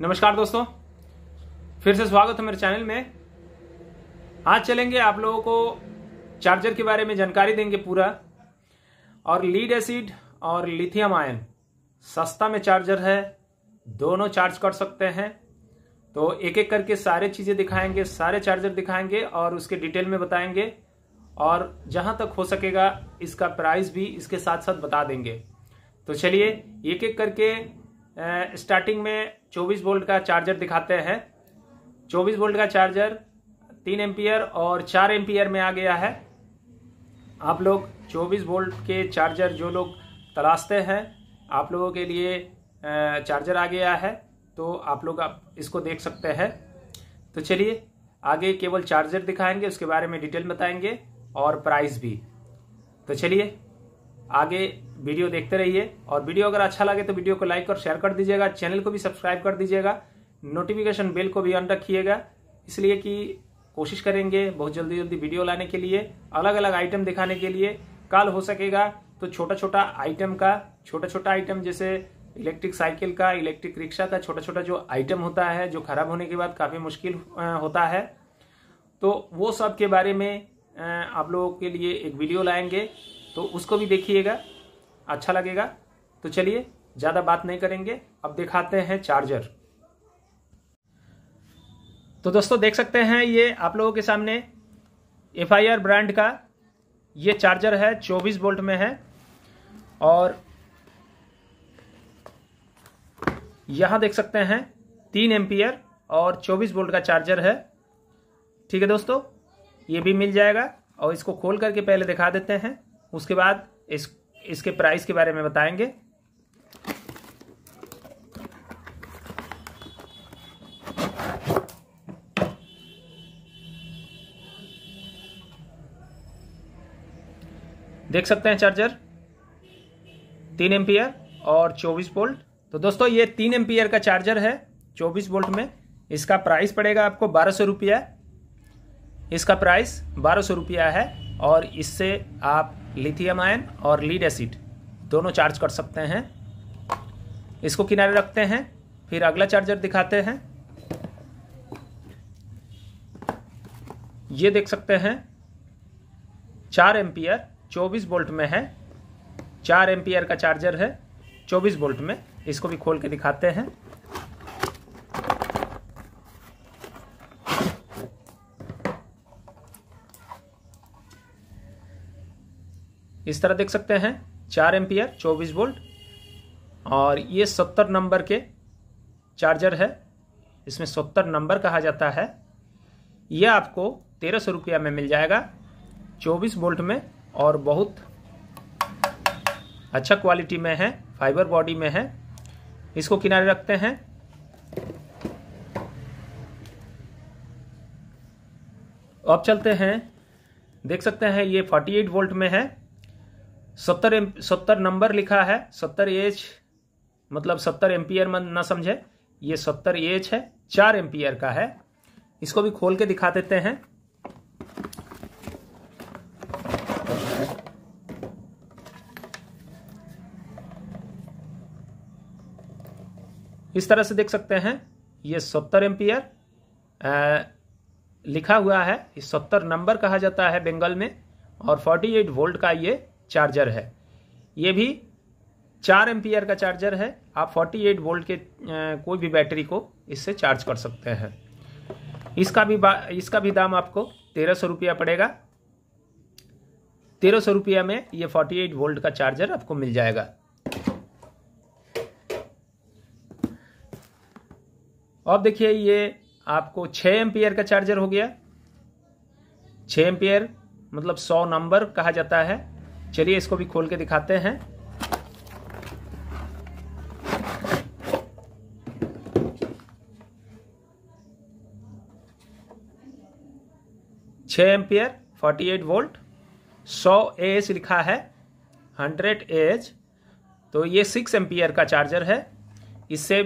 नमस्कार दोस्तों फिर से स्वागत है मेरे चैनल में आज चलेंगे आप लोगों को चार्जर के बारे में जानकारी देंगे पूरा और लीड एसिड और लिथियम आयन सस्ता में चार्जर है दोनों चार्ज कर सकते हैं तो एक एक करके सारे चीज़ें दिखाएंगे सारे चार्जर दिखाएंगे और उसके डिटेल में बताएंगे और जहां तक हो सकेगा इसका प्राइस भी इसके साथ साथ बता देंगे तो चलिए एक एक करके स्टार्टिंग में 24 वोल्ट का चार्जर दिखाते हैं 24 वोल्ट का चार्जर तीन एम्पियर और चार एम्पियर में आ गया है आप लोग 24 वोल्ट के चार्जर जो लोग तलाशते हैं आप लोगों के लिए चार्जर आ गया है तो आप लोग आप इसको देख सकते हैं तो चलिए आगे केवल चार्जर दिखाएंगे उसके बारे में डिटेल बताएंगे और प्राइस भी तो चलिए आगे वीडियो देखते रहिए और वीडियो अगर अच्छा लगे तो वीडियो को लाइक और शेयर कर दीजिएगा चैनल को भी सब्सक्राइब कर दीजिएगा नोटिफिकेशन बेल को भी ऑन रखिएगा इसलिए कि कोशिश करेंगे बहुत जल्दी जल्दी वीडियो लाने के लिए अलग अलग आइटम दिखाने के लिए कल हो सकेगा तो छोटा छोटा आइटम का छोटा छोटा आइटम जैसे इलेक्ट्रिक साइकिल का इलेक्ट्रिक रिक्शा का छोटा छोटा जो आइटम होता है जो खराब होने के बाद काफ़ी मुश्किल होता है तो वो सब के बारे में आप लोगों के लिए एक वीडियो लाएंगे तो उसको भी देखिएगा अच्छा लगेगा तो चलिए ज़्यादा बात नहीं करेंगे अब दिखाते हैं चार्जर तो दोस्तों देख सकते हैं ये आप लोगों के सामने एफ ब्रांड का ये चार्जर है 24 वोल्ट में है और यहाँ देख सकते हैं तीन एम्पियर और 24 वोल्ट का चार्जर है ठीक है दोस्तों ये भी मिल जाएगा और इसको खोल करके पहले दिखा देते हैं उसके बाद इस इसके प्राइस के बारे में बताएंगे देख सकते हैं चार्जर तीन एम्पियर और चौबीस वोल्ट तो दोस्तों ये तीन एम्पियर का चार्जर है चौबीस वोल्ट में इसका प्राइस पड़ेगा आपको बारह सौ रुपया इसका प्राइस बारह सौ रुपया है और इससे आप लिथियम आयन और लीड एसिड दोनों चार्ज कर सकते हैं इसको किनारे रखते हैं फिर अगला चार्जर दिखाते हैं ये देख सकते हैं चार एम्पियर चौबीस बोल्ट में है चार एम्पियर का चार्जर है चौबीस बोल्ट में इसको भी खोल के दिखाते हैं इस तरह देख सकते हैं चार एम्पियर चौबीस वोल्ट और ये सत्तर नंबर के चार्जर है इसमें सत्तर नंबर कहा जाता है यह आपको तेरह सौ रुपया में मिल जाएगा चौबीस वोल्ट में और बहुत अच्छा क्वालिटी में है फाइबर बॉडी में है इसको किनारे रखते हैं अब चलते हैं देख सकते हैं ये 48 वोल्ट में है सत्तर एम सत्तर नंबर लिखा है सत्तर एच मतलब सत्तर एम्पियर मत ना समझे ये सत्तर एच है चार एम्पियर का है इसको भी खोल के दिखा देते हैं इस तरह से देख सकते हैं ये सत्तर एम्पियर लिखा हुआ है सत्तर नंबर कहा जाता है बंगाल में और 48 वोल्ट का ये चार्जर है ये भी चार एम्पियर का चार्जर है आप 48 वोल्ट के कोई भी बैटरी को इससे चार्ज कर सकते हैं इसका भी इसका भी दाम आपको तेरह सौ रुपया पड़ेगा तेरह सौ रुपया में ये 48 वोल्ट का चार्जर आपको मिल जाएगा अब देखिए ये आपको छः एम्पियर का चार्जर हो गया छ एम्पियर मतलब सौ नंबर कहा जाता है चलिए इसको भी खोल के दिखाते हैं छः एम्पियर 48 वोल्ट 100 एच लिखा है 100 एच तो ये 6 एम्पियर का चार्जर है इससे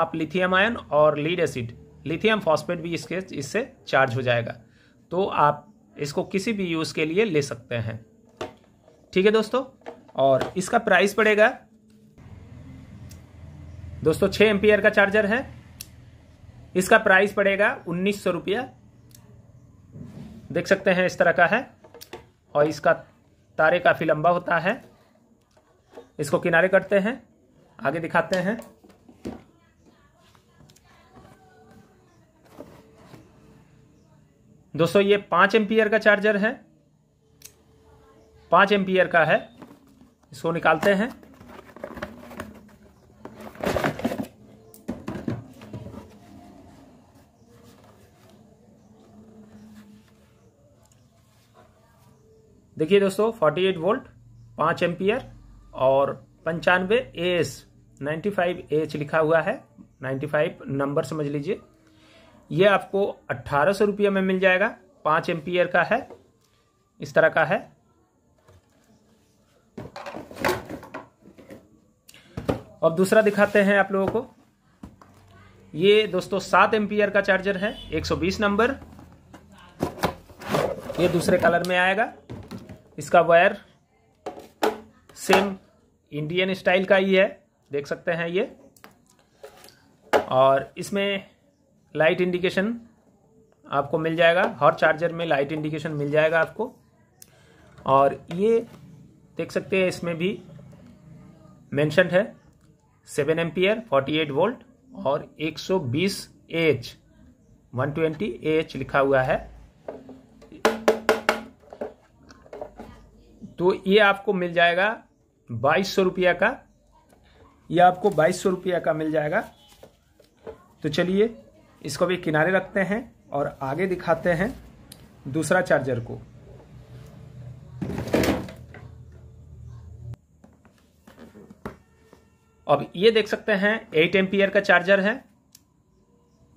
आप लिथियम आयन और लीड एसिड लिथियम फॉस्फेट भी इसके इससे चार्ज हो जाएगा तो आप इसको किसी भी यूज़ के लिए ले सकते हैं ठीक है दोस्तों और इसका प्राइस पड़ेगा दोस्तों छः एम्पियर का चार्जर है इसका प्राइस पड़ेगा उन्नीस सौ रुपया देख सकते हैं इस तरह का है और इसका तारे काफ़ी लंबा होता है इसको किनारे करते हैं आगे दिखाते हैं दोस्तों ये पाँच एम्पियर का चार्जर है पांच एम्पियर का है इसको निकालते हैं देखिए दोस्तों 48 वोल्ट 5 एम्पियर और पंचानवे A S ninety five H लिखा हुआ है 95 नंबर समझ लीजिए ये आपको अट्ठारह सौ रुपये में मिल जाएगा 5 एम्पियर का है इस तरह का है अब दूसरा दिखाते हैं आप लोगों को ये दोस्तों सात एम्पियर का चार्जर है 120 नंबर ये दूसरे कलर में आएगा इसका वायर सेम इंडियन स्टाइल का ही है देख सकते हैं ये और इसमें लाइट इंडिकेशन आपको मिल जाएगा हर चार्जर में लाइट इंडिकेशन मिल जाएगा आपको और ये देख सकते हैं इसमें भी मेंशन है seven ampere forty eight volt और एक सौ बीस एच वन ट्वेंटी एच लिखा हुआ है तो ये आपको मिल जाएगा बाईस सौ रुपया का ये आपको बाईस सौ रुपया का मिल जाएगा तो चलिए इसको भी किनारे रखते हैं और आगे दिखाते हैं दूसरा चार्जर को अब ये देख सकते हैं एट एम्पियर का चार्जर है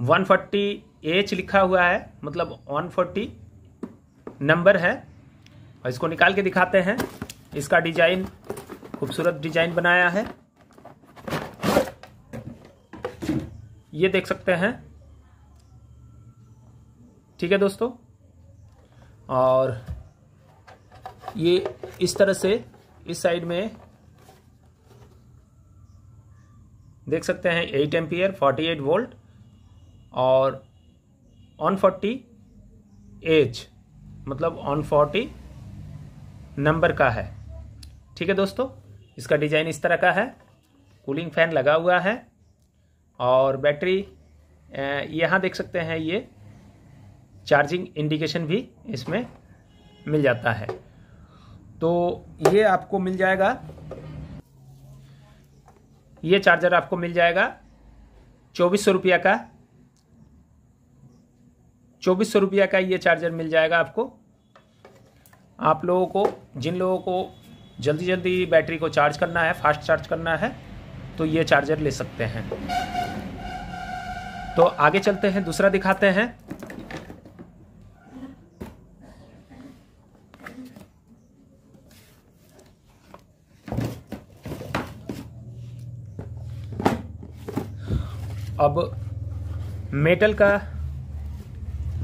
140 एच लिखा हुआ है मतलब 140 नंबर है और इसको निकाल के दिखाते हैं इसका डिजाइन खूबसूरत डिजाइन बनाया है ये देख सकते हैं ठीक है दोस्तों और ये इस तरह से इस साइड में देख सकते हैं eight ampere forty eight volt और ऑन फोर्टी एच मतलब ऑन फोर्टी नंबर का है ठीक है दोस्तों इसका डिज़ाइन इस तरह का है कूलिंग फैन लगा हुआ है और बैटरी यहाँ देख सकते हैं ये चार्जिंग इंडिकेशन भी इसमें मिल जाता है तो ये आपको मिल जाएगा ये चार्जर आपको मिल जाएगा चौबीस सौ रुपया का चौबीस सौ रुपया का ये चार्जर मिल जाएगा आपको आप लोगों को जिन लोगों को जल्दी जल्दी बैटरी को चार्ज करना है फास्ट चार्ज करना है तो ये चार्जर ले सकते हैं तो आगे चलते हैं दूसरा दिखाते हैं अब मेटल का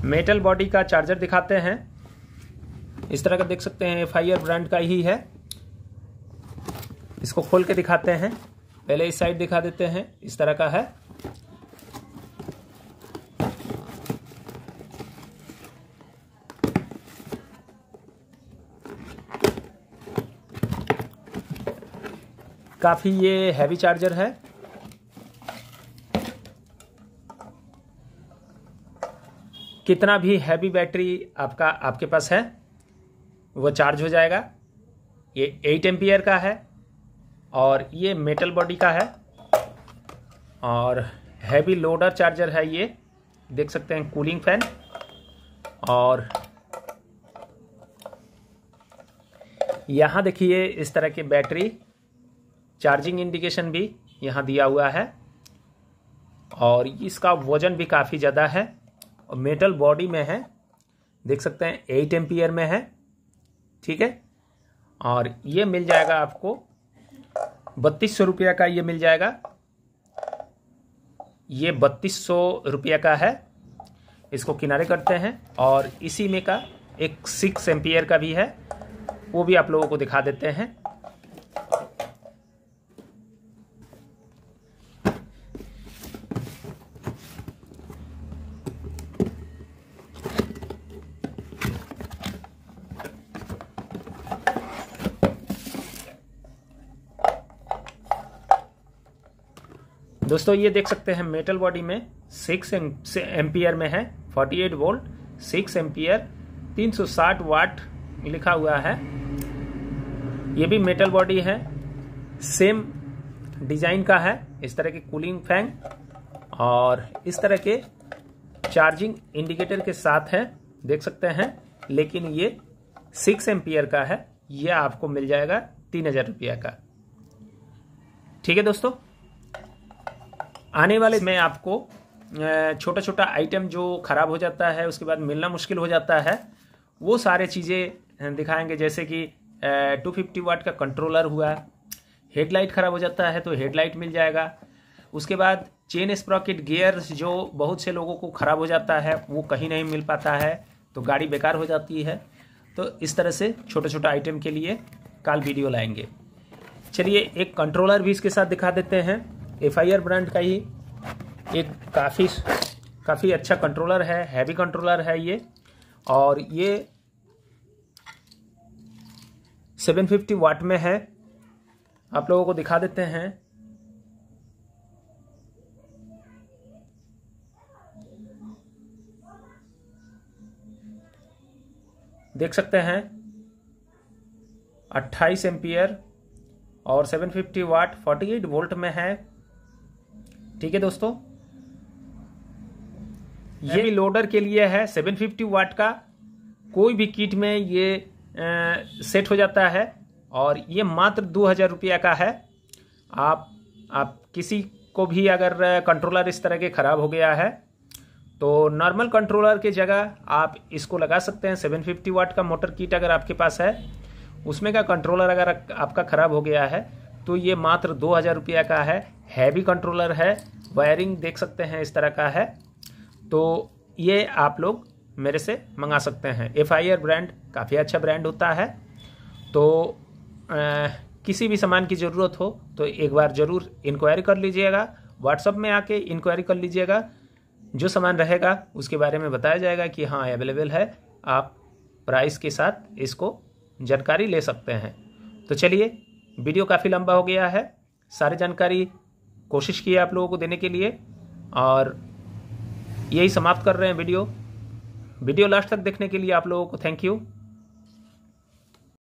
मेटल बॉडी का चार्जर दिखाते हैं इस तरह का देख सकते हैं एफ ब्रांड का ही है इसको खोल के दिखाते हैं पहले इस साइड दिखा देते हैं इस तरह का है काफ़ी ये हैवी चार्जर है कितना भी हैवी बैटरी आपका आपके पास है वो चार्ज हो जाएगा ये एट एम्पियर का है और ये मेटल बॉडी का है और हैवी लोडर चार्जर है ये देख सकते हैं कूलिंग फैन और यहाँ देखिए इस तरह की बैटरी चार्जिंग इंडिकेशन भी यहाँ दिया हुआ है और इसका वज़न भी काफ़ी ज़्यादा है और मेटल बॉडी में है देख सकते हैं एट एम्पियर में है ठीक है और ये मिल जाएगा आपको बत्तीस सौ रुपया का ये मिल जाएगा ये बत्तीस सौ रुपया का है इसको किनारे करते हैं और इसी में का एक सिक्स एम्पियर का भी है वो भी आप लोगों को दिखा देते हैं दोस्तों ये देख सकते हैं मेटल बॉडी में सिक्स एम्पियर में है 48 वोल्ट सिक्स एम्पियर 360 वाट लिखा हुआ है ये भी मेटल बॉडी है सेम डिजाइन का है इस तरह के कूलिंग फैन और इस तरह के चार्जिंग इंडिकेटर के साथ है देख सकते हैं लेकिन ये सिक्स एम्पियर का है यह आपको मिल जाएगा तीन हजार रुपया का ठीक है दोस्तों आने वाले में आपको छोटा छोटा आइटम जो ख़राब हो जाता है उसके बाद मिलना मुश्किल हो जाता है वो सारे चीज़ें दिखाएंगे जैसे कि टू फिफ्टी वाट का कंट्रोलर हुआ हेडलाइट ख़राब हो जाता है तो हेडलाइट मिल जाएगा उसके बाद चेन स्प्रॉकेट गियर्स जो बहुत से लोगों को ख़राब हो जाता है वो कहीं नहीं मिल पाता है तो गाड़ी बेकार हो जाती है तो इस तरह से छोटे छोटे आइटम के लिए काल वीडियो लाएंगे चलिए एक कंट्रोलर भी इसके साथ दिखा देते हैं एफ आई आर ब्रांड का ही एक काफ़ी काफ़ी अच्छा कंट्रोलर है हैवी कंट्रोलर है ये और ये 750 वाट में है आप लोगों को दिखा देते हैं देख सकते हैं 28 एम्पियर और 750 वाट 48 वोल्ट में है ठीक है दोस्तों ये लोडर के लिए है 750 वाट का कोई भी किट में ये आ, सेट हो जाता है और ये मात्र दो हज़ार रुपया का है आप आप किसी को भी अगर कंट्रोलर इस तरह के ख़राब हो गया है तो नॉर्मल कंट्रोलर के जगह आप इसको लगा सकते हैं 750 वाट का मोटर किट अगर आपके पास है उसमें का कंट्रोलर अगर आपका ख़राब हो गया है तो ये मात्र दो हज़ार रुपया का है हैवी कंट्रोलर है वायरिंग देख सकते हैं इस तरह का है तो ये आप लोग मेरे से मंगा सकते हैं एफ ब्रांड काफ़ी अच्छा ब्रांड होता है तो आ, किसी भी सामान की ज़रूरत हो तो एक बार ज़रूर इंक्वायरी कर लीजिएगा व्हाट्सअप में आके इंक्वायरी कर लीजिएगा जो सामान रहेगा उसके बारे में बताया जाएगा कि हाँ अवेलेबल है आप प्राइस के साथ इसको जानकारी ले सकते हैं तो चलिए वीडियो काफ़ी लंबा हो गया है सारी जानकारी कोशिश की है आप लोगों को देने के लिए और यही समाप्त कर रहे हैं वीडियो वीडियो लास्ट तक देखने के लिए आप लोगों को थैंक यू